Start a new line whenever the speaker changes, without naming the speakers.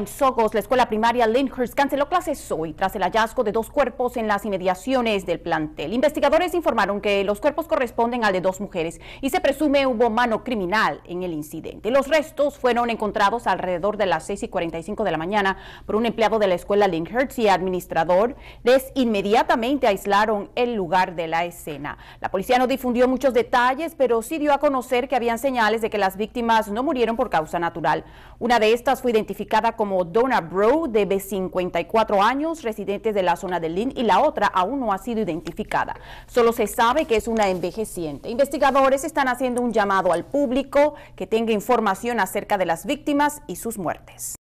En Sogos, la escuela primaria Lyndhurst canceló clases hoy tras el hallazgo de dos cuerpos en las inmediaciones del plantel. Investigadores informaron que los cuerpos corresponden al de dos mujeres y se presume hubo mano criminal en el incidente. Los restos fueron encontrados alrededor de las 6 y 45 de la mañana por un empleado de la escuela Lyndhurst y administrador. Les inmediatamente aislaron el lugar de la escena. La policía no difundió muchos detalles, pero sí dio a conocer que habían señales de que las víctimas no murieron por causa natural. Una de estas fue identificada como como Donna Bro, de 54 años, residente de la zona de Lynn, y la otra aún no ha sido identificada. Solo se sabe que es una envejeciente. Investigadores están haciendo un llamado al público que tenga información acerca de las víctimas y sus muertes.